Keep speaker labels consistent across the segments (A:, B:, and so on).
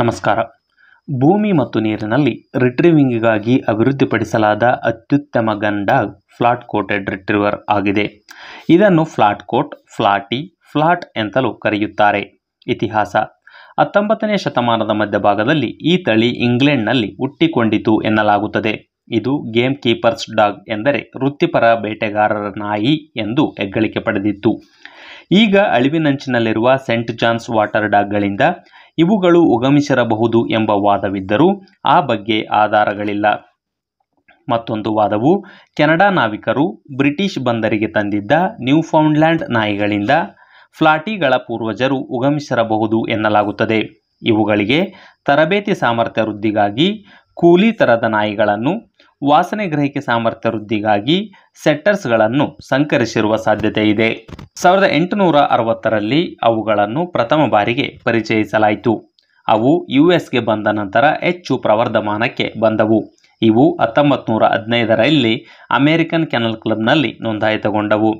A: ನಮಸ್ಕಾರ ಭೂಮಿ ಮತ್ತು ನೀರಿನಲ್ಲಿ ರಿಟ್ರೀವಿಂಗ್ಗಾಗಿ ಅಭಿವೃದ್ಧಿಪಡಿಸಲಾದ ಅತ್ಯುತ್ತಮ ಡಾಗ್ ಫ್ಲಾಟ್ ಕೋಟೆಡ್ ರಿಟ್ರೀವರ್ ಆಗಿದೆ ಇದನ್ನು ಫ್ಲಾಟ್ ಕೋಟ್ ಫ್ಲಾಟಿ ಫ್ಲಾಟ್ ಎಂತಲೂ ಕರೆಯುತ್ತಾರೆ ಇತಿಹಾಸ ಹತ್ತೊಂಬತ್ತನೇ ಶತಮಾನದ ಮಧ್ಯಭಾಗದಲ್ಲಿ ಈ ತಳಿ ಇಂಗ್ಲೆಂಡ್ನಲ್ಲಿ ಹುಟ್ಟಿಕೊಂಡಿತು ಎನ್ನಲಾಗುತ್ತದೆ ಇದು ಗೇಮ್ ಕೀಪರ್ಸ್ ಡಾಗ್ ಎಂದರೆ ವೃತ್ತಿಪರ ಬೇಟೆಗಾರರ ನಾಯಿ ಎಂದು ಹೆಗ್ಗಳಿಕೆ ಪಡೆದಿತ್ತು ಈಗ ಅಳಿವಿನಂಚಿನಲ್ಲಿರುವ ಸೆಂಟ್ ಜಾನ್ಸ್ ವಾಟರ್ ಡಾಗ್ಗಳಿಂದ ಇವುಗಳು ಉಗಮಿಸಿರಬಹುದು ಎಂಬ ವಾದವಿದ್ದರೂ ಆ ಬಗ್ಗೆ ಆಧಾರಗಳಿಲ್ಲ ಮತ್ತೊಂದು ವಾದವು ಕೆನಡಾ ನಾವಿಕರು ಬ್ರಿಟಿಷ್ ಬಂದರಿಗೆ ತಂದಿದ್ದ ನ್ಯೂಫೌಂಡ್ಲ್ಯಾಂಡ್ ನಾಯಿಗಳಿಂದ ಫ್ಲಾಟಿಗಳ ಪೂರ್ವಜರು ಉಗಮಿಸಿರಬಹುದು ಎನ್ನಲಾಗುತ್ತದೆ ಇವುಗಳಿಗೆ ತರಬೇತಿ ಸಾಮರ್ಥ್ಯ ವೃದ್ಧಿಗಾಗಿ ಕೂಲಿ ತರದ ನಾಯಿಗಳನ್ನು ವಾಸನೆ ಗ್ರಹಿಕೆ ಸಾಮರ್ಥ್ಯ ವೃದ್ಧಿಗಾಗಿ ಸೆಟ್ಟರ್ಸ್ಗಳನ್ನು ಸಂಕರಿಸಿರುವ ಸಾಧ್ಯತೆ ಇದೆ ಸಾವಿರದ ಎಂಟುನೂರ ಅರವತ್ತರಲ್ಲಿ ಅವುಗಳನ್ನು ಪ್ರಥಮ ಬಾರಿಗೆ ಪರಿಚಯಿಸಲಾಯಿತು ಅವು ಯು ಎಸ್ಗೆ ಬಂದ ನಂತರ ಹೆಚ್ಚು ಪ್ರವರ್ಧಮಾನಕ್ಕೆ ಬಂದವು ಇವು ಹತ್ತೊಂಬತ್ತು ನೂರ ಹದಿನೈದರಲ್ಲಿ ಅಮೆರಿಕನ್ ಕೆನಲ್ ಕ್ಲಬ್ನಲ್ಲಿ ನೋಂದಾಯಿತಗೊಂಡವು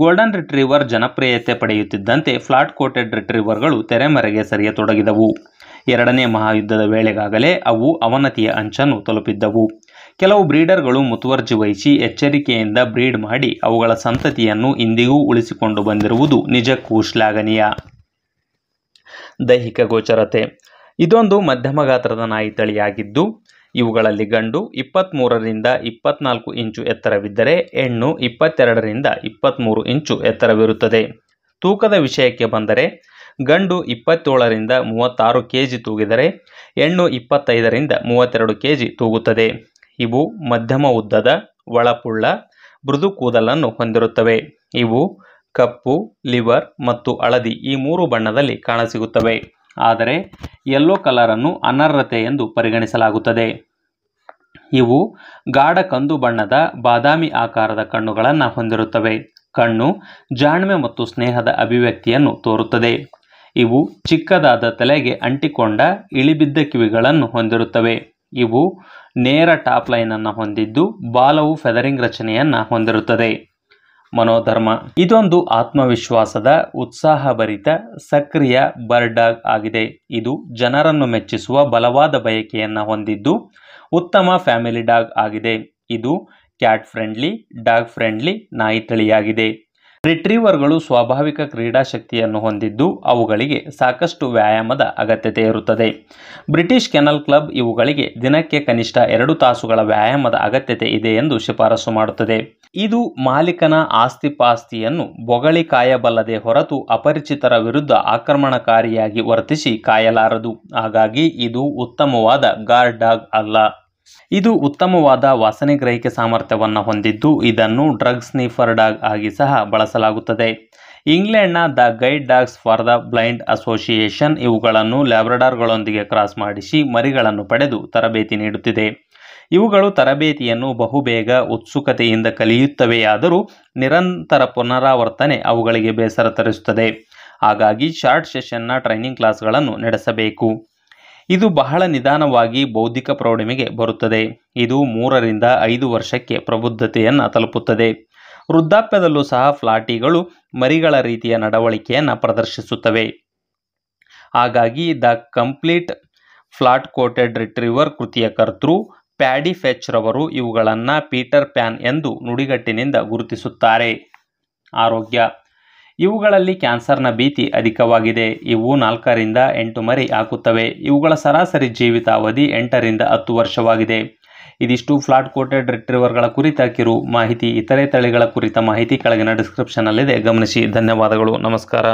A: ಗೋಲ್ಡನ್ ರಿಟ್ರೀವರ್ ಜನಪ್ರಿಯತೆ ಪಡೆಯುತ್ತಿದ್ದಂತೆ ಫ್ಲಾಟ್ ಕೋಟೆಡ್ ರಿಟ್ರೀವರ್ಗಳು ತೆರೆಮರೆಗೆ ಸರಿಯತೊಡಗಿದವು ಎರಡನೇ ಮಹಾಯುದ್ಧದ ವೇಳೆಗಾಗಲೇ ಅವು ಅವನತಿಯ ಅಂಚನ್ನು ತಲುಪಿದ್ದವು ಕೆಲವು ಬ್ರೀಡರ್ಗಳು ಮುತುವರ್ಜಿ ವಹಿಸಿ ಎಚ್ಚರಿಕೆಯಿಂದ ಬ್ರೀಡ್ ಮಾಡಿ ಅವುಗಳ ಸಂತತಿಯನ್ನು ಇಂದಿಗೂ ಉಳಿಸಿಕೊಂಡು ಬಂದಿರುವುದು ನಿಜಕ್ಕೂ ಶ್ಲಾಘನೀಯ ದೈಹಿಕ ಗೋಚರತೆ ಇದೊಂದು ಮಧ್ಯಮ ಗಾತ್ರದ ನಾಯಿ ತಳಿಯಾಗಿದ್ದು ಇವುಗಳಲ್ಲಿ ಗಂಡು ಇಪ್ಪತ್ತ್ಮೂರರಿಂದ ಇಪ್ಪತ್ನಾಲ್ಕು ಇಂಚು ಎತ್ತರವಿದ್ದರೆ ಹೆಣ್ಣು ಇಪ್ಪತ್ತೆರಡರಿಂದ ಇಪ್ಪತ್ತ್ಮೂರು ಇಂಚು ಎತ್ತರವಿರುತ್ತದೆ ತೂಕದ ವಿಷಯಕ್ಕೆ ಬಂದರೆ ಗಂಡು ಇಪ್ಪತ್ತೇಳರಿಂದ ಮೂವತ್ತಾರು ಕೆ ಜಿ ತೂಗಿದರೆ ಹೆಣ್ಣು ಇಪ್ಪತ್ತೈದರಿಂದ ಮೂವತ್ತೆರಡು ಕೆ ಜಿ ತೂಗುತ್ತದೆ ಇವು ಮಧ್ಯಮ ಉದ್ದದ ಒಳಪುಳ್ಳ ಮೃದು ಕೂದಲನ್ನು ಹೊಂದಿರುತ್ತವೆ ಇವು ಕಪ್ಪು ಲಿವರ್ ಮತ್ತು ಹಳದಿ ಈ ಮೂರು ಬಣ್ಣದಲ್ಲಿ ಕಾಣಸಿಗುತ್ತವೆ ಆದರೆ ಯೆಲ್ಲೋ ಕಲರನ್ನು ಅನರ್ಹತೆ ಎಂದು ಪರಿಗಣಿಸಲಾಗುತ್ತದೆ ಇವು ಗಾಢ ಕಂದು ಬಣ್ಣದ ಬಾದಾಮಿ ಆಕಾರದ ಕಣ್ಣುಗಳನ್ನು ಹೊಂದಿರುತ್ತವೆ ಕಣ್ಣು ಜಾಣ್ಮೆ ಮತ್ತು ಸ್ನೇಹದ ಅಭಿವ್ಯಕ್ತಿಯನ್ನು ತೋರುತ್ತದೆ ಇವು ಚಿಕ್ಕದಾದ ತಲೆಗೆ ಅಂಟಿಕೊಂಡ ಇಳಿಬಿದ್ದ ಕಿವಿಗಳನ್ನು ಹೊಂದಿರುತ್ತವೆ ಇವು ನೇರ ಟಾಪ್ ಲೈನನ್ನು ಹೊಂದಿದ್ದು ಬಾಲವು ಫೆದರಿಂಗ್ ರಚನೆಯನ್ನು ಹೊಂದಿರುತ್ತದೆ ಮನೋಧರ್ಮ ಇದೊಂದು ಆತ್ಮವಿಶ್ವಾಸದ ಉತ್ಸಾಹಭರಿತ ಸಕ್ರಿಯ ಬರ್ಡಾಗ್ ಆಗಿದೆ ಇದು ಜನರನ್ನು ಮೆಚ್ಚಿಸುವ ಬಲವಾದ ಬಯಕೆಯನ್ನು ಹೊಂದಿದ್ದು ಉತ್ತಮ ಫ್ಯಾಮಿಲಿ ಡಾಗ್ ಆಗಿದೆ ಇದು ಕ್ಯಾಟ್ ಫ್ರೆಂಡ್ಲಿ ಡಾಗ್ ಫ್ರೆಂಡ್ಲಿ ನಾಯಿ ತಳಿಯಾಗಿದೆ ರಿಟ್ರೀವರ್ಗಳು ಸ್ವಾಭಾವಿಕ ಶಕ್ತಿಯನ್ನು ಹೊಂದಿದ್ದು ಅವುಗಳಿಗೆ ಸಾಕಷ್ಟು ವ್ಯಾಯಾಮದ ಅಗತ್ಯತೆ ಇರುತ್ತದೆ ಬ್ರಿಟಿಷ್ ಕೆನಲ್ ಕ್ಲಬ್ ಇವುಗಳಿಗೆ ದಿನಕ್ಕೆ ಕನಿಷ್ಠ ಎರಡು ತಾಸುಗಳ ವ್ಯಾಯಾಮದ ಅಗತ್ಯತೆ ಇದೆ ಎಂದು ಶಿಫಾರಸು ಮಾಡುತ್ತದೆ ಇದು ಮಾಲೀಕನ ಆಸ್ತಿಪಾಸ್ತಿಯನ್ನು ಬೊಗಳಿ ಕಾಯಬಲ್ಲದೆ ಹೊರತು ಅಪರಿಚಿತರ ವಿರುದ್ಧ ಆಕ್ರಮಣಕಾರಿಯಾಗಿ ವರ್ತಿಸಿ ಕಾಯಲಾರದು ಹಾಗಾಗಿ ಇದು ಉತ್ತಮವಾದ ಗಾರ್ಡ್ ಡಾಗ್ ಅಲ್ಲ ಇದು ಉತ್ತಮವಾದ ವಾಸನೆ ಗ್ರಹಿಕೆ ಸಾಮರ್ಥ್ಯವನ್ನು ಹೊಂದಿದ್ದು ಇದನ್ನು ಡ್ರಗ್ ಸ್ನೀಫರ್ ಡಾಗ್ ಆಗಿ ಸಹ ಬಳಸಲಾಗುತ್ತದೆ ಇಂಗ್ಲೆಂಡ್ನ the guide dogs for the blind association ಇವುಗಳನ್ನು ಲ್ಯಾಬ್ರಡಾರ್ಗಳೊಂದಿಗೆ ಕ್ರಾಸ್ ಮಾಡಿಸಿ ಮರಿಗಳನ್ನು ಪಡೆದು ತರಬೇತಿ ನೀಡುತ್ತಿದೆ ಇವುಗಳು ತರಬೇತಿಯನ್ನು ಬಹುಬೇಗ ಉತ್ಸುಕತೆಯಿಂದ ಕಲಿಯುತ್ತವೆಯಾದರೂ ನಿರಂತರ ಪುನರಾವರ್ತನೆ ಅವುಗಳಿಗೆ ಬೇಸರ ತರಿಸುತ್ತದೆ ಹಾಗಾಗಿ ಶಾರ್ಟ್ ಸೆಷನ್ನ ಟ್ರೈನಿಂಗ್ ಕ್ಲಾಸ್ಗಳನ್ನು ನಡೆಸಬೇಕು ಇದು ಬಹಳ ನಿಧಾನವಾಗಿ ಬೌದ್ಧಿಕ ಪ್ರೌಢಿಮೆಗೆ ಬರುತ್ತದೆ ಇದು ಮೂರರಿಂದ ಐದು ವರ್ಷಕ್ಕೆ ಪ್ರಬುದ್ಧತೆಯನ್ನು ತಲುಪುತ್ತದೆ ವೃದ್ಧಾಪ್ಯದಲ್ಲೂ ಸಹ ಫ್ಲಾಟಿಗಳು ಮರಿಗಳ ರೀತಿಯ ನಡವಳಿಕೆಯನ್ನು ಪ್ರದರ್ಶಿಸುತ್ತವೆ ಹಾಗಾಗಿ the complete flat coated retriever ಕೃತಿಯ ಕರ್ತೃ ಪ್ಯಾಡಿ ಫೆಚ್ ರವರು ಇವುಗಳನ್ನು ಪೀಟರ್ ಪ್ಯಾನ್ ಎಂದು ನುಡಿಗಟ್ಟಿನಿಂದ ಗುರುತಿಸುತ್ತಾರೆ ಆರೋಗ್ಯ ಇವುಗಳಲ್ಲಿ ಕ್ಯಾನ್ಸರ್ನ ಭೀತಿ ಅಧಿಕವಾಗಿದೆ ಇವು ನಾಲ್ಕರಿಂದ ಎಂಟು ಮರಿ ಹಾಕುತ್ತವೆ ಇವುಗಳ ಸರಾಸರಿ ಜೀವಿತಾವಧಿ ಎಂಟರಿಂದ ಹತ್ತು ವರ್ಷವಾಗಿದೆ ಇದಿಷ್ಟು ಫ್ಲಾಟ್ ಕೋಟೆಡ್ ರಿಟ್ರಿವರ್ಗಳ ಕುರಿತ ಕಿರು ಮಾಹಿತಿ ಇತರೆ ತಳಿಗಳ ಕುರಿತ ಮಾಹಿತಿ ಕೆಳಗಿನ ಡಿಸ್ಕ್ರಿಪ್ಷನ್ನಲ್ಲಿದೆ ಗಮನಿಸಿ ಧನ್ಯವಾದಗಳು ನಮಸ್ಕಾರ